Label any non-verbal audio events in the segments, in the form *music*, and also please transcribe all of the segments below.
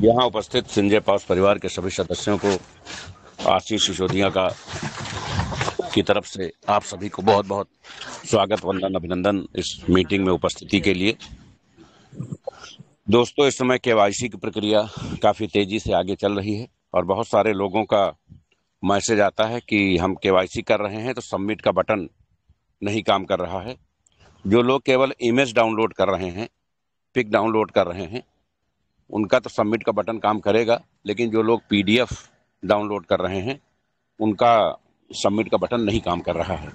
यहाँ उपस्थित संजय पास परिवार के सभी सदस्यों को आशीष सिसोदिया का की तरफ से आप सभी को बहुत बहुत स्वागत वंदन अभिनंदन इस मीटिंग में उपस्थिति के लिए दोस्तों इस समय के वाई की प्रक्रिया काफ़ी तेज़ी से आगे चल रही है और बहुत सारे लोगों का मैसेज आता है कि हम के कर रहे हैं तो सबमिट का बटन नहीं काम कर रहा है जो लोग केवल इमेज डाउनलोड कर रहे हैं पिक डाउनलोड कर रहे हैं उनका तो सबमिट का बटन काम करेगा लेकिन जो लोग पीडीएफ डाउनलोड कर रहे हैं उनका सबमिट का बटन नहीं काम कर रहा है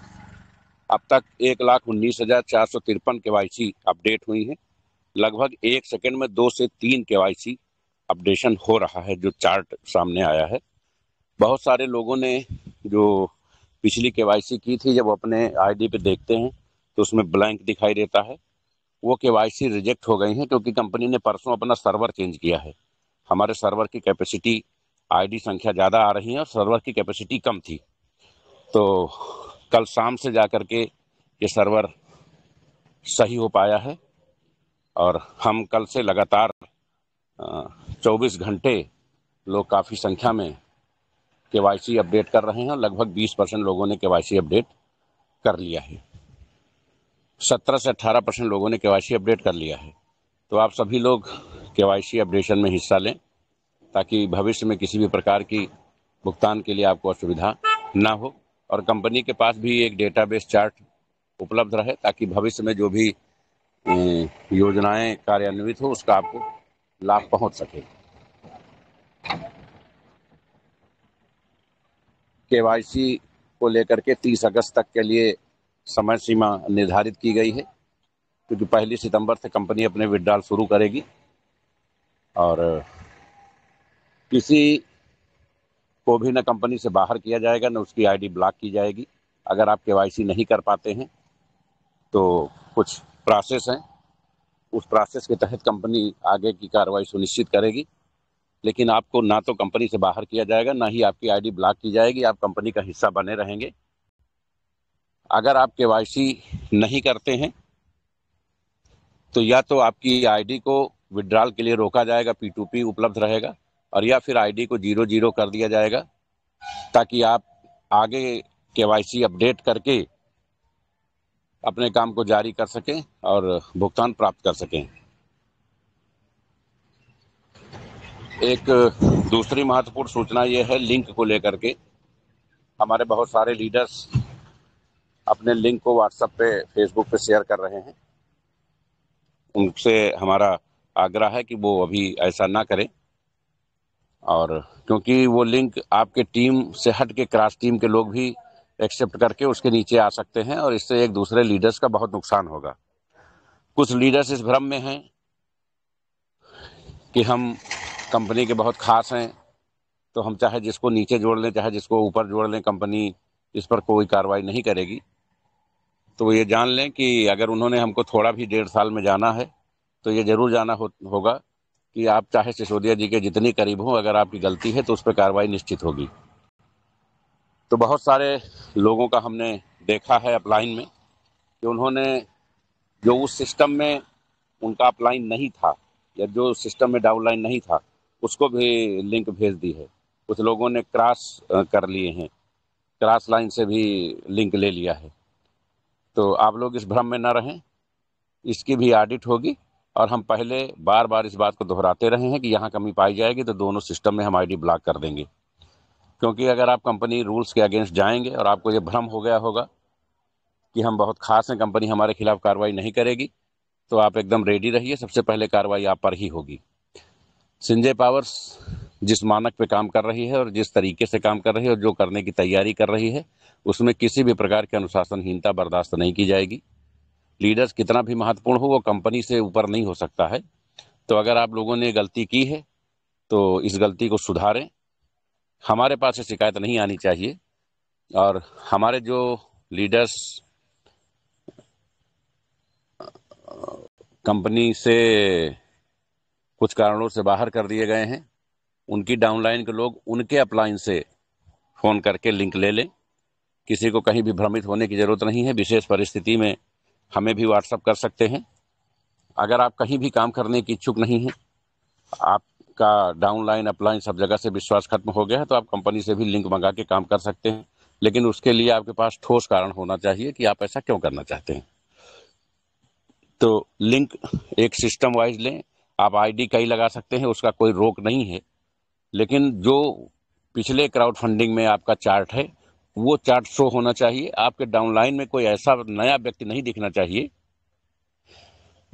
अब तक एक लाख उन्नीस हजार चार सौ तिरपन के अपडेट हुई है लगभग एक सेकेंड में दो से तीन के अपडेशन हो रहा है जो चार्ट सामने आया है बहुत सारे लोगों ने जो पिछली के की थी जब अपने आईडी पे देखते हैं तो उसमें ब्लैंक दिखाई देता है वो के रिजेक्ट हो गई हैं क्योंकि कंपनी ने परसों अपना सर्वर चेंज किया है हमारे सर्वर की कैपेसिटी आईडी संख्या ज़्यादा आ रही है और सर्वर की कैपेसिटी कम थी तो कल शाम से जा कर के ये सर्वर सही हो पाया है और हम कल से लगातार 24 घंटे लोग काफ़ी संख्या में के अपडेट कर रहे हैं लगभग 20 परसेंट लोगों ने के अपडेट कर लिया है सत्रह से अट्ठारह परसेंट लोगों ने के अपडेट कर लिया है तो आप सभी लोग के अपडेशन में हिस्सा लें ताकि भविष्य में किसी भी प्रकार की भुगतान के लिए आपको असुविधा ना हो और कंपनी के पास भी एक डेटाबेस चार्ट उपलब्ध रहे ताकि भविष्य में जो भी योजनाएं कार्यान्वित हो उसका आपको लाभ पहुंच सके केवाईसी को लेकर के 30 अगस्त तक के लिए समय सीमा निर्धारित की गई है क्योंकि पहली सितंबर से कंपनी अपने विड्राल शुरू करेगी और किसी को भी न कंपनी से बाहर किया जाएगा न उसकी आईडी ब्लॉक की जाएगी अगर आप के नहीं कर पाते हैं तो कुछ प्रोसेस हैं उस प्रोसेस के तहत कंपनी आगे की कार्रवाई सुनिश्चित करेगी लेकिन आपको ना तो कंपनी से बाहर किया जाएगा ना ही आपकी आईडी ब्लॉक की जाएगी आप कंपनी का हिस्सा बने रहेंगे अगर आप के नहीं करते हैं तो या तो आपकी आईडी को विड्रॉल के लिए रोका जाएगा पी उपलब्ध रहेगा और या फिर आईडी को जीरो जीरो कर दिया जाएगा ताकि आप आगे के अपडेट करके अपने काम को जारी कर सकें और भुगतान प्राप्त कर सकें एक दूसरी महत्वपूर्ण सूचना यह है लिंक को लेकर के हमारे बहुत सारे लीडर्स अपने लिंक को व्हाट्सएप पे फेसबुक पे शेयर कर रहे हैं उनसे हमारा आग्रह है कि वो अभी ऐसा ना करें और क्योंकि वो लिंक आपके टीम से हट के क्रॉस टीम के लोग भी एक्सेप्ट करके उसके नीचे आ सकते हैं और इससे एक दूसरे लीडर्स का बहुत नुकसान होगा कुछ लीडर्स इस भ्रम में हैं कि हम कंपनी के बहुत खास हैं तो हम चाहे जिसको नीचे जोड़ लें चाहे जिसको ऊपर जोड़ लें कंपनी इस पर कोई कार्रवाई नहीं करेगी तो ये जान लें कि अगर उन्होंने हमको थोड़ा भी डेढ़ साल में जाना है तो ये जरूर जाना हो, होगा कि आप चाहे सिसोदिया जी के जितनी करीब हों अगर आपकी गलती है तो उस पर कार्रवाई निश्चित होगी तो बहुत सारे लोगों का हमने देखा है अपलाइन में कि उन्होंने जो उस सिस्टम में उनका अपलाइन नहीं था या जो सिस्टम में डाउनलाइन नहीं था उसको भी लिंक भेज दी है कुछ लोगों ने क्रॉस कर लिए हैं क्रॉस लाइन से भी लिंक ले लिया है तो आप लोग इस भ्रम में न रहें इसकी भी ऑडिट होगी और हम पहले बार बार इस बात को दोहराते रहे हैं कि यहाँ कमी पाई जाएगी तो दोनों सिस्टम में हम आईडी ब्लॉक कर देंगे क्योंकि अगर आप कंपनी रूल्स के अगेंस्ट जाएंगे और आपको ये भ्रम हो गया होगा कि हम बहुत खास हैं कंपनी हमारे खिलाफ कार्रवाई नहीं करेगी तो आप एकदम रेडी रहिए सबसे पहले कार्रवाई आप पर ही होगी संजय पावर्स जिस मानक पे काम कर रही है और जिस तरीके से काम कर रही है और जो करने की तैयारी कर रही है उसमें किसी भी प्रकार की अनुशासनहीनता बर्दाश्त नहीं की जाएगी लीडर्स कितना भी महत्वपूर्ण हो वो कंपनी से ऊपर नहीं हो सकता है तो अगर आप लोगों ने गलती की है तो इस गलती को सुधारें हमारे पास ये शिकायत नहीं आनी चाहिए और हमारे जो लीडर्स कंपनी से कुछ कारणों से बाहर कर दिए गए हैं उनकी डाउनलाइन के लोग उनके अपलाइन से फ़ोन करके लिंक ले लें किसी को कहीं भी भ्रमित होने की ज़रूरत नहीं है विशेष परिस्थिति में हमें भी व्हाट्सअप कर सकते हैं अगर आप कहीं भी काम करने की इच्छुक नहीं हैं आपका डाउनलाइन अपलाइन सब जगह से विश्वास खत्म हो गया है तो आप कंपनी से भी लिंक मंगा के काम कर सकते हैं लेकिन उसके लिए आपके पास ठोस कारण होना चाहिए कि आप ऐसा क्यों करना चाहते हैं तो लिंक एक सिस्टम वाइज लें आप आईडी कई लगा सकते हैं उसका कोई रोक नहीं है लेकिन जो पिछले क्राउड फंडिंग में आपका चार्ट है वो चार्ट शो होना चाहिए आपके डाउनलाइन में कोई ऐसा नया व्यक्ति नहीं दिखना चाहिए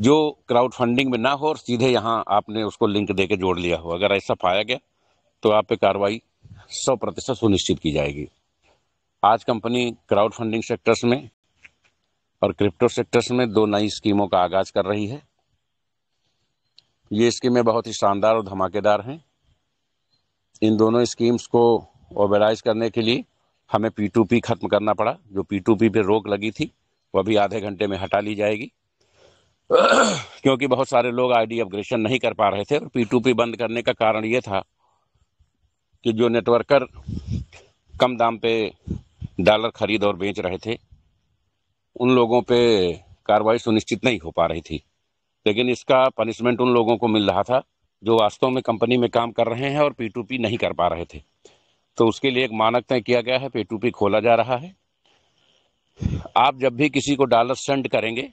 जो क्राउड फंडिंग में ना हो और सीधे यहाँ आपने उसको लिंक दे के जोड़ लिया हो अगर ऐसा पाया गया तो आप पे कार्रवाई सौ प्रतिशत सुनिश्चित की जाएगी आज कंपनी क्राउड फंडिंग सेक्टर्स में और क्रिप्टो सेक्टर्स में दो नई स्कीमों का आगाज कर रही है ये स्कीमें बहुत ही शानदार और धमाकेदार हैं इन दोनों स्कीम्स को ओबेराइज करने के लिए हमें पीटूपी खत्म करना पड़ा जो पीटूपी पे रोक लगी थी वह भी आधे घंटे में हटा ली जाएगी *clears throat* क्योंकि बहुत सारे लोग आईडी अपग्रेशन नहीं कर पा रहे थे और पीटूपी बंद करने का कारण ये था कि जो नेटवर्कर कम दाम पे डॉलर खरीद और बेच रहे थे उन लोगों पे कार्रवाई सुनिश्चित नहीं हो पा रही थी लेकिन इसका पनिशमेंट उन लोगों को मिल रहा था जो वास्तव में कंपनी में काम कर रहे हैं और पी टू पी नहीं कर पा रहे थे तो उसके लिए एक मानक तय किया गया है पी टू पी खोला जा रहा है आप जब भी किसी को डॉलर सेंड करेंगे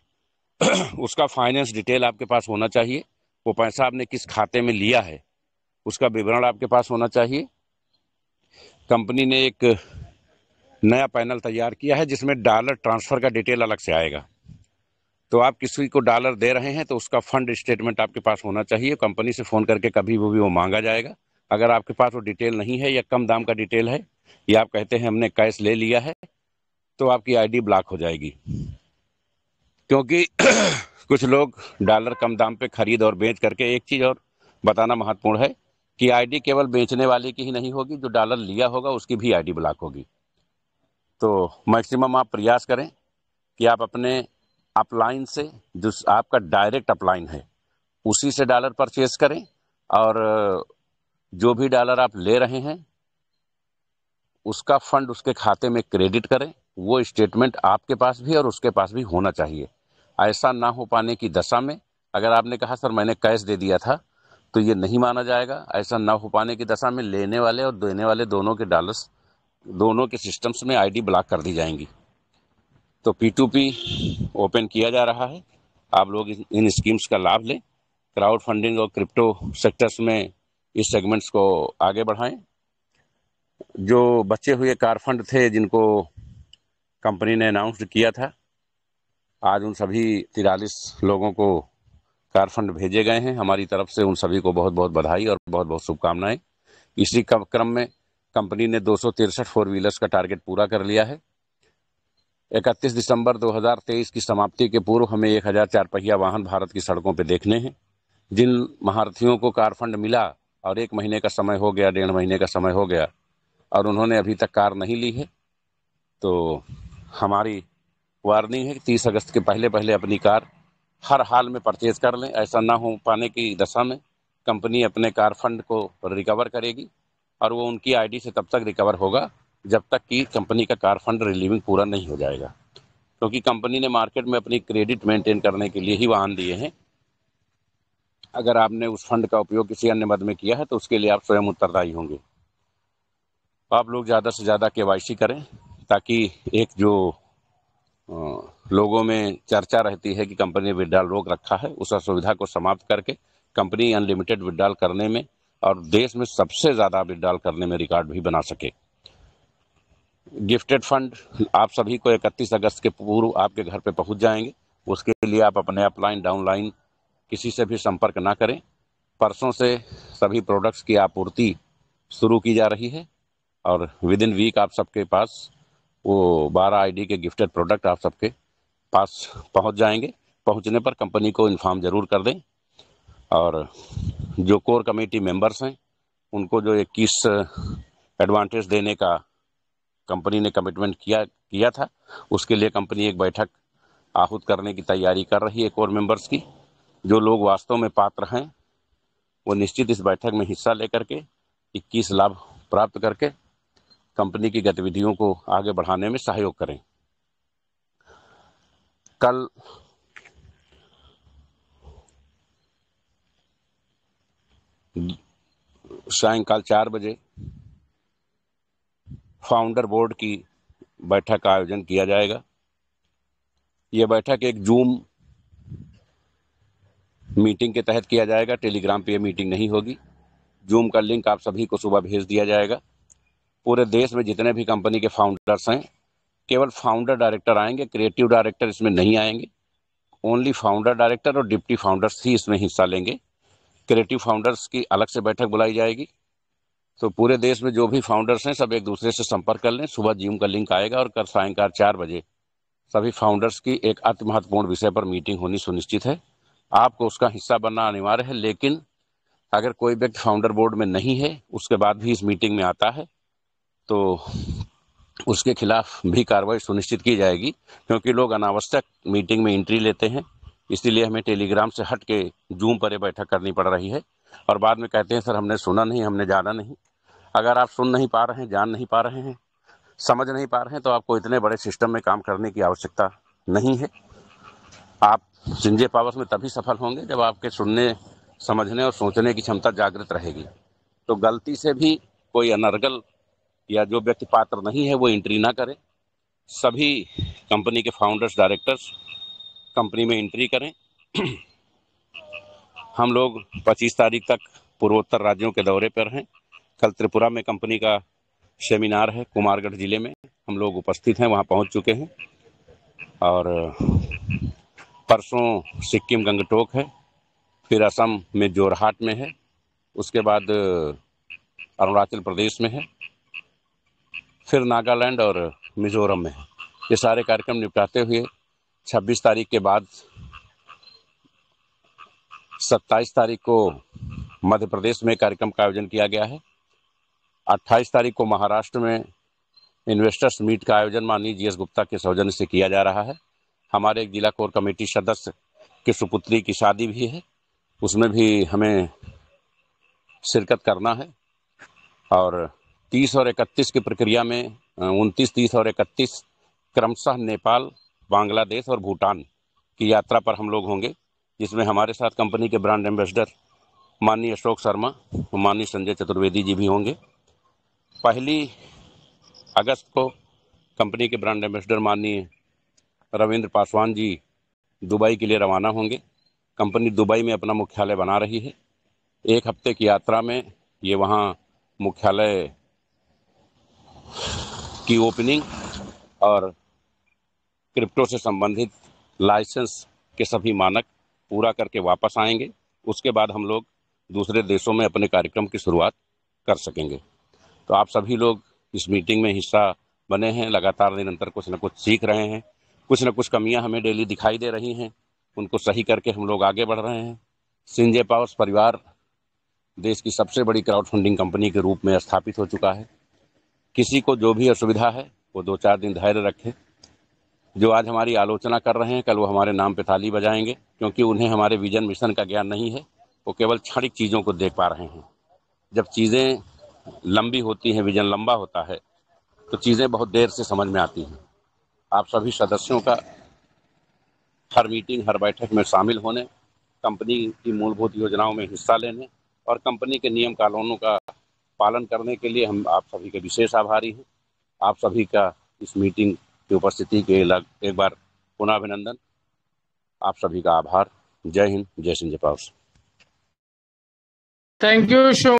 *clears throat* उसका फाइनेंस डिटेल आपके पास होना चाहिए वो पैसा आपने किस खाते में लिया है उसका विवरण आपके पास होना चाहिए कंपनी ने एक नया पैनल तैयार किया है जिसमें डॉलर ट्रांसफ़र का डिटेल अलग से आएगा तो आप किसी को डॉलर दे रहे हैं तो उसका फंड स्टेटमेंट आपके पास होना चाहिए कंपनी से फ़ोन करके कभी वो भी वो मांगा जाएगा अगर आपके पास वो डिटेल नहीं है या कम दाम का डिटेल है या आप कहते हैं हमने कैश ले लिया है तो आपकी आईडी ब्लॉक हो जाएगी क्योंकि *clears throat* कुछ लोग डॉलर कम दाम पे खरीद और बेच करके एक चीज़ और बताना महत्वपूर्ण है कि आईडी केवल बेचने वाले की ही नहीं होगी जो डॉलर लिया होगा उसकी भी आईडी ब्लॉक होगी तो मैक्सिमम आप प्रयास करें कि आप अपने अपलाइन से जो आपका डायरेक्ट अपलाइन है उसी से डॉलर परचेज करें और जो भी डॉलर आप ले रहे हैं उसका फंड उसके खाते में क्रेडिट करें वो स्टेटमेंट आपके पास भी और उसके पास भी होना चाहिए ऐसा ना हो पाने की दशा में अगर आपने कहा सर मैंने कैश दे दिया था तो ये नहीं माना जाएगा ऐसा ना हो पाने की दशा में लेने वाले और देने वाले दोनों के डॉलर्स दोनों के सिस्टम्स में आईडी ब्लॉक कर दी जाएंगी तो पी ओपन किया जा रहा है आप लोग इन स्कीम्स का लाभ लें क्राउड फंडिंग और क्रिप्टो सेक्टर्स में इस सेगमेंट्स को आगे बढ़ाएं जो बचे हुए कार फंड थे जिनको कंपनी ने अनाउंस किया था आज उन सभी तिरालीस लोगों को कार फंड भेजे गए हैं हमारी तरफ से उन सभी को बहुत बहुत बधाई और बहुत बहुत शुभकामनाएं इसी क्रम में कंपनी ने दो फोर व्हीलर्स का टारगेट पूरा कर लिया है 31 दिसंबर 2023 की समाप्ति के पूर्व हमें एक हजार चार पहिया वाहन भारत की सड़कों पर देखने हैं जिन महारथियों को कार फंड मिला और एक महीने का समय हो गया डेढ़ महीने का समय हो गया और उन्होंने अभी तक कार नहीं ली है तो हमारी वार्निंग है कि तीस अगस्त के पहले पहले अपनी कार हर हाल में परचेज कर लें ऐसा ना हो पाने की दशा में कंपनी अपने कार फंड को रिकवर करेगी और वो उनकी आईडी से तब तक रिकवर होगा जब तक कि कंपनी का कार फंड रिलीविंग पूरा नहीं हो जाएगा क्योंकि कंपनी ने मार्केट में अपनी क्रेडिट मेंटेन करने के लिए ही वाहन दिए हैं अगर आपने उस फंड का उपयोग किसी अन्य मद में किया है तो उसके लिए आप स्वयं उत्तरदायी होंगे तो आप लोग ज़्यादा से ज़्यादा के करें ताकि एक जो लोगों में चर्चा रहती है कि कंपनी ने विड्राल रोक रखा है उस असुविधा को समाप्त करके कंपनी अनलिमिटेड विड्राल करने में और देश में सबसे ज़्यादा विड्राल करने में रिकॉर्ड भी बना सके गिफ्टेड फंड आप सभी को 31 अगस्त के पूर्व आपके घर पे पहुंच जाएंगे उसके लिए आप अपने अपलाइन डाउनलाइन किसी से भी संपर्क ना करें परसों से सभी प्रोडक्ट्स की आपूर्ति शुरू की जा रही है और विद इन वीक आप सबके पास वो 12 आईडी के गिफ्टेड प्रोडक्ट आप सबके पास पहुंच जाएंगे पहुंचने पर कंपनी को इन्फॉर्म ज़रूर कर दें और जो कोर कमेटी मेंबर्स हैं उनको जो इक्कीस एडवांटेज देने का कंपनी ने कमिटमेंट किया किया था उसके लिए कंपनी एक बैठक आहूत करने की तैयारी कर रही है कोर मेंबर्स की जो लोग वास्तव में पात्र हैं वो निश्चित इस बैठक में हिस्सा लेकर के 21 लाभ प्राप्त करके कंपनी की गतिविधियों को आगे बढ़ाने में सहयोग करें कल सायकाल चार बजे फाउंडर बोर्ड की बैठक का आयोजन किया जाएगा यह बैठक एक जूम मीटिंग के तहत किया जाएगा टेलीग्राम पे यह मीटिंग नहीं होगी जूम का लिंक आप सभी को सुबह भेज दिया जाएगा पूरे देश में जितने भी कंपनी के फाउंडर्स हैं केवल फाउंडर डायरेक्टर आएंगे क्रिएटिव डायरेक्टर इसमें नहीं आएंगे ओनली फाउंडर डायरेक्टर और डिप्टी फाउंडर्स ही इसमें हिस्सा लेंगे क्रिएटिव फाउंडर्स की अलग से बैठक बुलाई जाएगी तो पूरे देश में जो भी फाउंडर्स हैं सब एक दूसरे से संपर्क कर लें सुबह जीम का लिंक आएगा और कल सायंकाल चार बजे सभी फाउंडर्स की एक अति महत्वपूर्ण विषय पर मीटिंग होनी सुनिश्चित है आपको उसका हिस्सा बनना अनिवार्य है लेकिन अगर कोई व्यक्ति फाउंडर बोर्ड में नहीं है उसके बाद भी इस मीटिंग में आता है तो उसके खिलाफ भी कार्रवाई सुनिश्चित की जाएगी क्योंकि लोग अनावश्यक मीटिंग में एंट्री लेते हैं इसीलिए हमें टेलीग्राम से हट के जूम पर बैठक करनी पड़ रही है और बाद में कहते हैं सर हमने सुना नहीं हमने जाना नहीं अगर आप सुन नहीं पा रहे हैं जान नहीं पा रहे हैं समझ नहीं पा रहे हैं तो आपको इतने बड़े सिस्टम में काम करने की आवश्यकता नहीं है आप जिंजे पावर्स में तभी सफल होंगे जब आपके सुनने समझने और सोचने की क्षमता जागृत रहेगी तो गलती से भी कोई अनर्गल या जो व्यक्ति पात्र नहीं है वो एंट्री ना करें सभी कंपनी के फाउंडर्स डायरेक्टर्स कंपनी में एंट्री करें हम लोग 25 तारीख तक पूर्वोत्तर राज्यों के दौरे पर हैं कल त्रिपुरा में कंपनी का सेमिनार है कुमारगढ़ जिले में हम लोग उपस्थित हैं वहाँ पहुँच चुके हैं और परसों सिक्किम गंगटोक है फिर असम में जोरहाट में है उसके बाद अरुणाचल प्रदेश में है फिर नागालैंड और मिजोरम में है ये सारे कार्यक्रम निपटाते हुए 26 तारीख के बाद 27 तारीख को मध्य प्रदेश में कार्यक्रम का आयोजन किया गया है अट्ठाईस तारीख को महाराष्ट्र में इन्वेस्टर्स मीट का आयोजन माननीय जी एस गुप्ता के सौजन्य से किया जा रहा है हमारे एक जिला कोर कमेटी सदस्य के सुपुत्री की शादी भी है उसमें भी हमें शिरकत करना है और 30 और 31 की प्रक्रिया में 29, 30 और 31 क्रमशः नेपाल बांग्लादेश और भूटान की यात्रा पर हम लोग होंगे जिसमें हमारे साथ कंपनी के ब्रांड एम्बेसडर माननीय अशोक शर्मा माननीय संजय चतुर्वेदी जी भी होंगे पहली अगस्त को कंपनी के ब्रांड एम्बेसडर माननीय रविंद्र पासवान जी दुबई के लिए रवाना होंगे कंपनी दुबई में अपना मुख्यालय बना रही है एक हफ्ते की यात्रा में ये वहाँ मुख्यालय की ओपनिंग और क्रिप्टो से संबंधित लाइसेंस के सभी मानक पूरा करके वापस आएंगे उसके बाद हम लोग दूसरे देशों में अपने कार्यक्रम की शुरुआत कर सकेंगे तो आप सभी लोग इस मीटिंग में हिस्सा बने हैं लगातार निरंतर कुछ ना कुछ सीख रहे हैं कुछ ना कुछ कमियां हमें डेली दिखाई दे रही हैं उनको सही करके हम लोग आगे बढ़ रहे हैं सिंजे पावर्स परिवार देश की सबसे बड़ी क्राउड फंडिंग कंपनी के रूप में स्थापित हो चुका है किसी को जो भी असुविधा है वो दो चार दिन धैर्य रखें जो आज हमारी आलोचना कर रहे हैं कल वो हमारे नाम पे ताली बजाएंगे क्योंकि उन्हें हमारे विजन मिशन का ज्ञान नहीं है वो केवल क्षणिक चीज़ों को देख पा रहे हैं जब चीज़ें लंबी होती है विजन लंबा होता है तो चीज़ें बहुत देर से समझ में आती हैं आप सभी सदस्यों का हर मीटिंग हर बैठक में शामिल होने कंपनी की मूलभूत योजनाओं में हिस्सा लेने और कंपनी के नियम कानूनों का पालन करने के लिए हम आप सभी के विशेष आभारी हैं आप सभी का इस मीटिंग की उपस्थिति के लग एक बार पुनः अभिनंदन आप सभी का आभार जय हिंद जय सिंह जयपाल थैंक यू